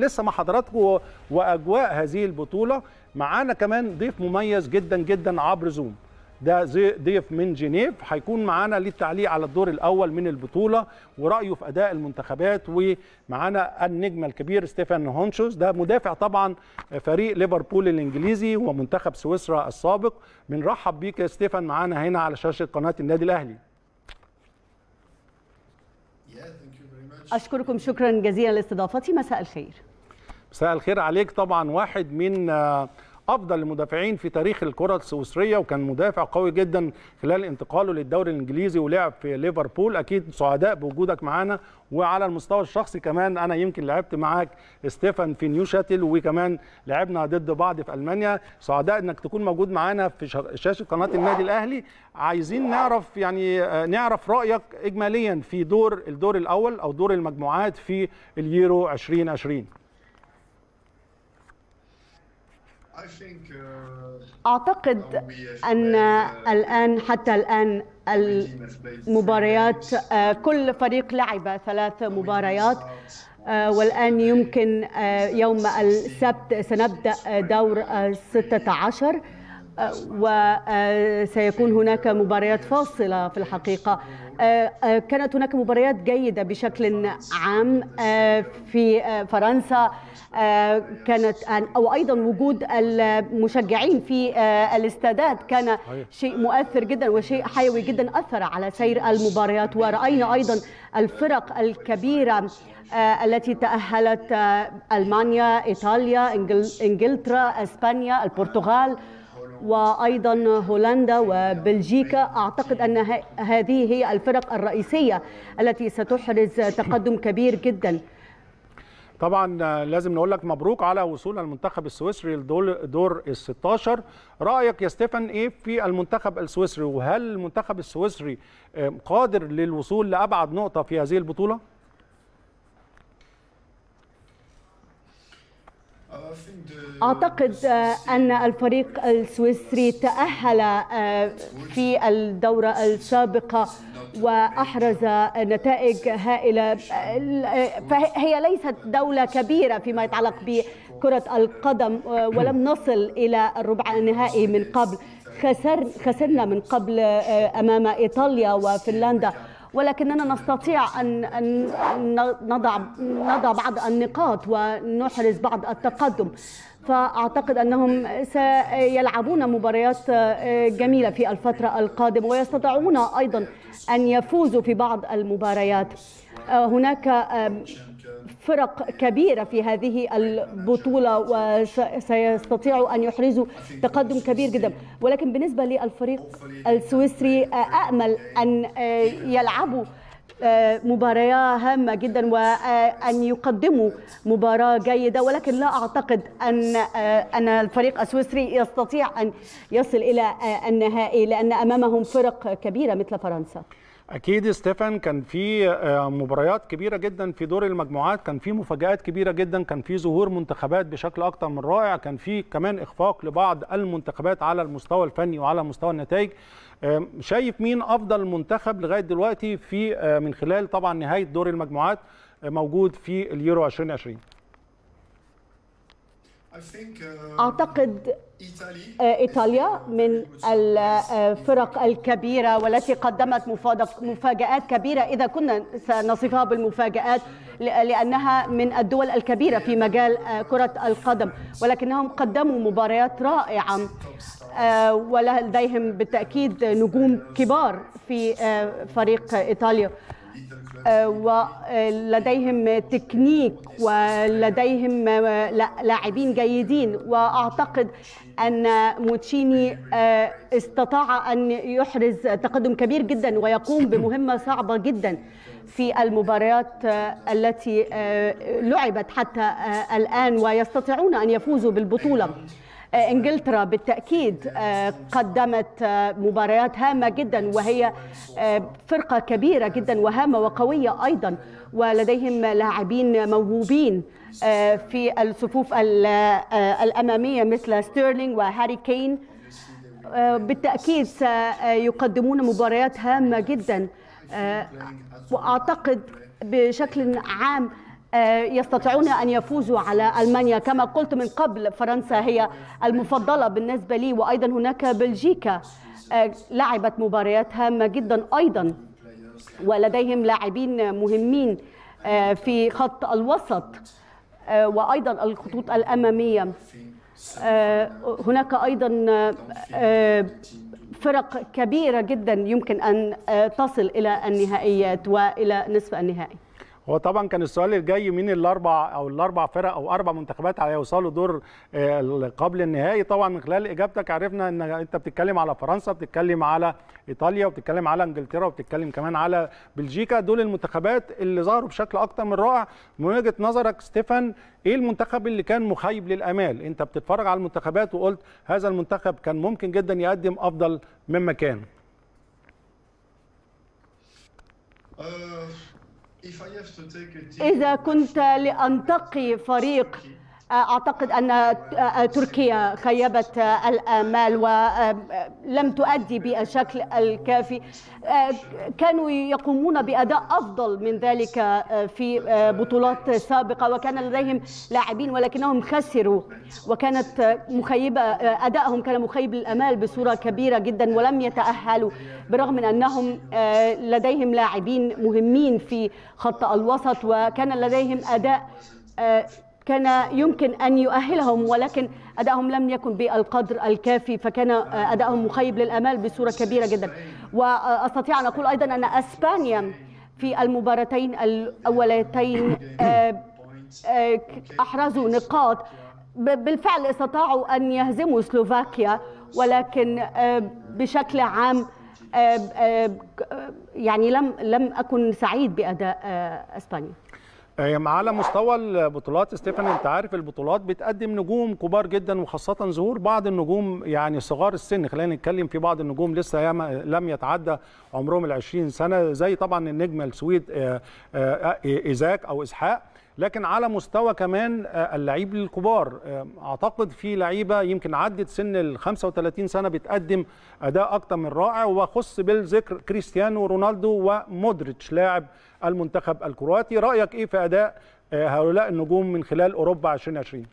لسه مع حضراتكم واجواء هذه البطوله معانا كمان ضيف مميز جدا جدا عبر زوم ده ضيف من جنيف هيكون معانا ليه التعليق على الدور الاول من البطوله ورايه في اداء المنتخبات ومعانا النجم الكبير ستيفان هونشوز ده مدافع طبعا فريق ليفربول الانجليزي ومنتخب سويسرا السابق بنرحب بيك يا ستيفان معانا هنا على شاشه قناه النادي الاهلي اشكركم شكرا جزيلا لاستضافتي مساء الخير مساء الخير عليك طبعا واحد من آه، افضل المدافعين في تاريخ الكره السويسريه وكان مدافع قوي جدا خلال انتقاله للدوري الانجليزي ولعب في ليفربول اكيد سعداء بوجودك معانا وعلى المستوى الشخصي كمان انا يمكن لعبت معاك ستيفان في نيو شاتل وكمان لعبنا ضد بعض في المانيا سعداء انك تكون موجود معانا في شاشه قناه النادي الاهلي عايزين نعرف يعني آه، نعرف رايك اجماليا في دور الدور الاول او دور المجموعات في اليورو 2020 Uh, أعتقد أن uh, الآن حتى الآن المباريات آه، كل فريق لعب ثلاث مباريات آه، والآن يمكن آه، يوم السبت سنبدأ دور 16 وسيكون آه، هناك مباريات فاصلة في الحقيقة آه، آه، كانت هناك مباريات جيدة بشكل عام في فرنسا كانت أو أيضا وجود المشجعين في الاستادات كان شيء مؤثر جدا وشيء حيوي جدا أثر على سير المباريات ورأينا أيضا الفرق الكبيرة التي تأهلت ألمانيا إيطاليا إنجلترا إسبانيا البرتغال وأيضا هولندا وبلجيكا أعتقد أن هذه هي الفرق الرئيسية التي ستحرز تقدم كبير جدا طبعا لازم نقول لك مبروك على وصول المنتخب السويسري لدور ال 16 رايك يا ستيفن ايه في المنتخب السويسري وهل المنتخب السويسري قادر للوصول لابعد نقطه في هذه البطوله أعتقد آه، أن الفريق السويسري تأهل آه، في الدورة السابقة وأحرز نتائج هائلة فهي ليست دولة كبيرة فيما يتعلق بكرة القدم آه، ولم نصل إلى الربع النهائي من قبل خسرنا من قبل أمام إيطاليا وفنلندا ولكننا نستطيع أن أن نضع نضع بعض النقاط ونحرز بعض التقدم فأعتقد أنهم سيلعبون مباريات آه، جميلة في الفترة القادمة ويستطيعون أيضا أن يفوزوا في بعض المباريات آه، هناك فرق كبيرة في هذه البطولة وسيستطيعوا أن يحرزوا تقدم كبير جدا ولكن بالنسبة للفريق السويسري أأمل أن يلعبوا آه، مباراة هامة جدا وأن يقدموا مباراة جيدة ولكن لا أعتقد أن آه، أن الفريق السويسري يستطيع أن يصل إلى آه، النهائي لأن أمامهم فرق كبيرة مثل فرنسا اكيد ستيفن كان في آه، مباريات كبيره جدا في دور المجموعات كان في مفاجات كبيره جدا كان في ظهور منتخبات بشكل اكتر من رائع كان في كمان اخفاق لبعض المنتخبات على المستوى الفني وعلى مستوى النتائج شايف مين افضل منتخب لغايه دلوقتي في آه، من خلال طبعا نهايه دور المجموعات آه، موجود في اليورو 2020 Uh, أعتقد آه، إيطاليا من الفرق آه، الكبيرة والتي قدمت مفاجآت كبيرة إذا كنا سنصفها بالمفاجآت لأنها من الدول الكبيرة في مجال آه، كرة القدم ولكنهم قدموا مباريات رائعة ولديهم بالتأكيد نجوم كبار في فريق إيطاليا آه، ولديهم آه، تكنيك ولديهم آه، لاعبين جيدين واعتقد ان موتشيني استطاع ان يحرز تقدم كبير جدا ويقوم بمهمه صعبه جدا في المباريات التي لعبت حتى الان ويستطيعون ان يفوزوا بالبطوله آه، انجلترا بالتاكيد آه، قدمت آه، مباريات هامه جدا وهي فرقه كبيره جدا وهامه وقويه ايضا ولديهم لاعبين موهوبين في الصفوف الاماميه مثل ستيرلينج وهاري كين بالتاكيد سيقدمون مباريات هامه جدا واعتقد بشكل عام آه، يستطيعون أن يفوزوا على ألمانيا كما قلت من قبل فرنسا هي المفضلة بالنسبة لي وأيضا هناك بلجيكا آه، لعبت مباريات هامة جدا أيضا ولديهم لاعبين مهمين آه، في خط الوسط وأيضا الخطوط الأمامية هناك أيضا فرق كبيرة جدا يمكن أن تصل إلى النهائيات وإلى نصف النهائي هو طبعا كان السؤال الجاي مين الاربع او الاربع فرق او اربع منتخبات هيوصلوا دور آه، قبل النهائي طبعا من خلال اجابتك عرفنا ان انت بتتكلم على فرنسا بتتكلم على ايطاليا وبتتكلم على انجلترا وبتتكلم كمان على بلجيكا دول المنتخبات اللي ظهروا بشكل اكتر من رائع من وجهه نظرك ستيفان ايه المنتخب اللي كان مخيب للامال انت بتتفرج على المنتخبات وقلت هذا المنتخب كان ممكن جدا يقدم افضل مما كان آه، إذا كنت لأنتقي فريق اعتقد ان تركيا خيبت الامال ولم تؤدي بالشكل الكافي كانوا يقومون باداء افضل من ذلك في بطولات سابقه وكان لديهم لاعبين ولكنهم خسروا وكانت مخيبه ادائهم كان مخيب الامال بصوره كبيره جدا ولم يتاهلوا برغم من انهم لديهم لاعبين مهمين في خط الوسط وكان لديهم اداء كان يمكن أن يؤهلهم ولكن أدائهم لم يكن بالقدر الكافي فكان آه، أدائهم مخيب للأمال بصورة كبيرة جدا وأستطيع أن أقول أيضا أن أسبانيا في المباراتين الأولتين آه، آه، أحرزوا نقاط بالفعل استطاعوا أن يهزموا سلوفاكيا ولكن بشكل عام يعني لم لم أكن سعيد بأداء أسبانيا على مستوى البطولات ستيفن انت عارف البطولات بتقدم نجوم كبار جدا وخاصه ظهور بعض النجوم يعني صغار السن خلينا نتكلم في بعض النجوم لسه لم يتعدى عمرهم ال 20 سنه زي طبعا النجم السويد آه، آه، آه، ايزاك او اسحاق لكن على مستوى كمان آه، اللعيب الكبار آه، اعتقد في لعيبه يمكن عدت سن ال 35 سنه بتقدم اداء اكتر من رائع وخص بالذكر كريستيانو رونالدو ومودريتش لاعب المنتخب الكرواتي رايك ايه في اداء آه، هؤلاء النجوم من خلال اوروبا 2020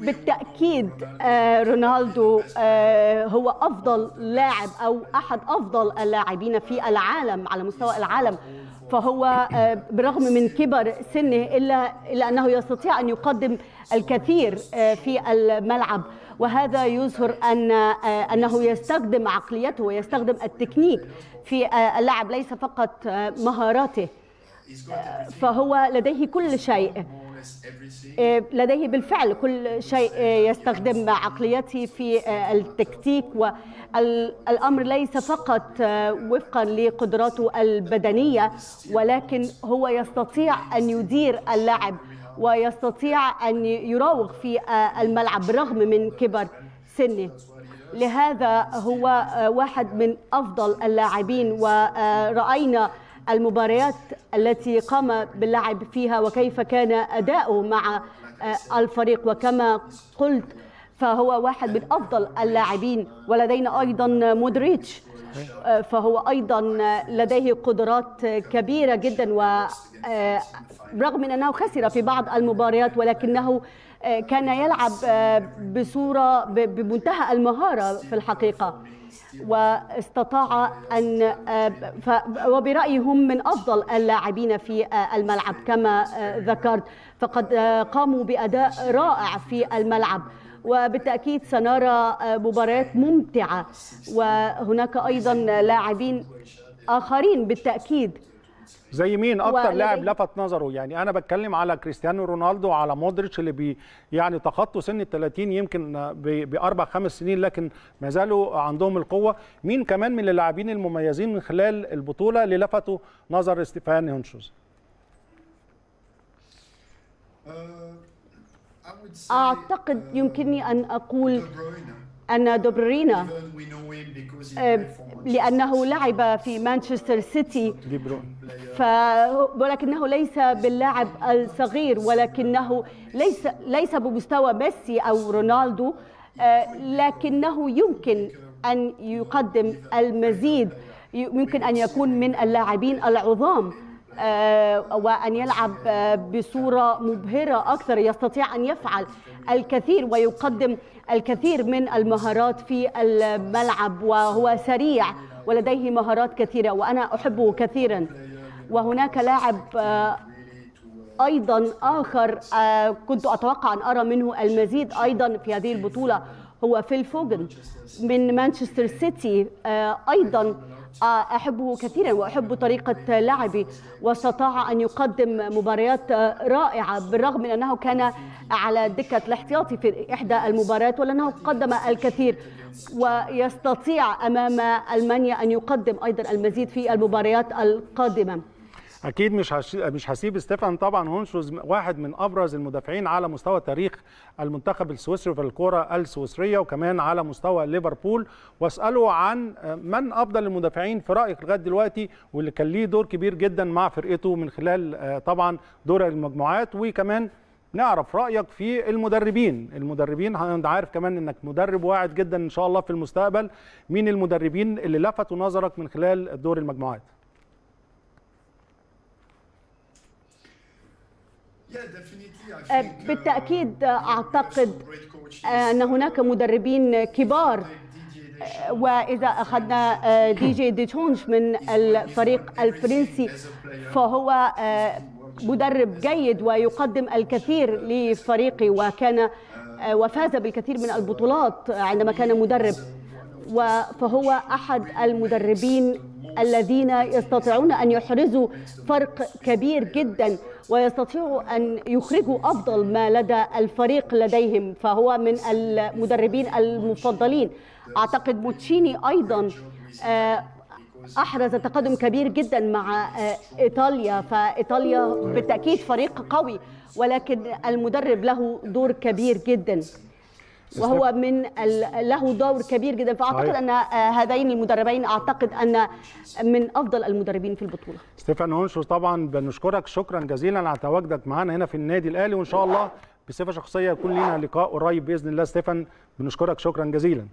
بالتاكيد آه، رونالدو آه، هو افضل لاعب او احد افضل اللاعبين في العالم على مستوى العالم فهو آه، برغم من كبر سنه الا الا انه يستطيع ان يقدم الكثير في الملعب وهذا يظهر ان انه يستخدم عقليته ويستخدم التكنيك في اللعب ليس فقط مهاراته فهو لديه كل شيء آه، لديه بالفعل كل شيء آه، يستخدم عقليته في آه، التكتيك والأمر ليس فقط وفقا لقدراته البدنية ولكن هو يستطيع أن يدير اللعب ويستطيع أن يراوغ في الملعب بالرغم من كبر سنه لهذا هو واحد من أفضل اللاعبين ورأينا المباريات التي قام باللعب فيها وكيف كان أداؤه مع آه، الفريق وكما قلت فهو واحد من أفضل اللاعبين ولدينا أيضا مودريتش آه، فهو أيضا لديه قدرات كبيرة جدا ورغم آه، من أنه خسر في بعض المباريات ولكنه كان يلعب بصورة بمنتهى المهارة في الحقيقة واستطاع أن آه، وبرأيهم من أفضل اللاعبين في آه، الملعب كما آه، ذكرت فقد قاموا بأداء رائع في الملعب وبالتأكيد سنرى مباريات ممتعة وهناك أيضا لاعبين آخرين بالتأكيد زي مين اكتر لاعب إيه؟ لفت نظره يعني انا بتكلم على كريستيانو رونالدو على مودريتش اللي بي يعني تخطوا سن ال 30 يمكن باربع خمس سنين لكن ما زالوا عندهم القوه مين كمان من اللاعبين المميزين من خلال البطوله اللي لفتوا نظر ستيفان هونشوز uh, اعتقد يمكنني ان اقول أن دوبرينا آه، لأنه لعب في مانشستر سيتي ف... ولكنه ليس باللاعب الصغير ولكنه ليس ليس بمستوى ميسي أو رونالدو آه، لكنه يمكن أن يقدم المزيد يمكن أن يكون من اللاعبين العظام آه، وأن يلعب بصورة مبهرة أكثر يستطيع أن يفعل الكثير ويقدم الكثير من المهارات في الملعب وهو سريع ولديه مهارات كثيرة وأنا أحبه كثيرا وهناك لاعب آه، أيضا آخر آه، كنت أتوقع أن أرى منه المزيد أيضا في هذه البطولة هو فيل فوجن من مانشستر سيتي آه، أيضا آه، أحبه كثيرا وأحب طريقة لعبه واستطاع أن يقدم مباريات رائعة بالرغم من أنه كان على دكة الاحتياطي في إحدى المباريات ولأنه قدم الكثير ويستطيع أمام ألمانيا أن يقدم أيضا المزيد في المباريات القادمة اكيد مش هش... مش هسيب ستيفان طبعا هونشوز واحد من ابرز المدافعين على مستوى تاريخ المنتخب السويسري في الكره السويسريه وكمان على مستوى ليفربول واساله عن من افضل المدافعين في رايك لغايه دلوقتي واللي كان ليه دور كبير جدا مع فرقته من خلال آه، طبعا دور المجموعات وكمان نعرف رايك في المدربين المدربين انت عارف كمان انك مدرب واعد جدا ان شاء الله في المستقبل مين المدربين اللي لفتوا نظرك من خلال دور المجموعات أه، بالتأكيد uh, أعتقد أه، أن هناك مدربين كبار أه، وإذا أخذنا دي جي دي تونج من الفريق الفرنسي فهو مدرب جيد ويقدم الكثير لفريقي وكان uh, وفاز بالكثير من البطولات عندما كان مدرب فهو أحد المدربين الذين يستطيعون أن يحرزوا فرق كبير جدا ويستطيعوا أن يخرجوا أفضل ما لدى الفريق لديهم فهو من المدربين المفضلين أعتقد موتشيني أيضا آه، أحرز تقدم كبير جدا مع آه، إيطاليا فإيطاليا بالتأكيد فريق قوي ولكن المدرب له دور كبير جدا وهو من له دور كبير جدا فاعتقد ان هذين المدربين اعتقد ان من افضل المدربين في البطوله ستيفان هونشو طبعا بنشكرك شكرا جزيلا على تواجدك معانا هنا في النادي الاهلي وان شاء الله بصفه شخصيه يكون لنا لقاء قريب باذن الله ستيفان بنشكرك شكرا جزيلا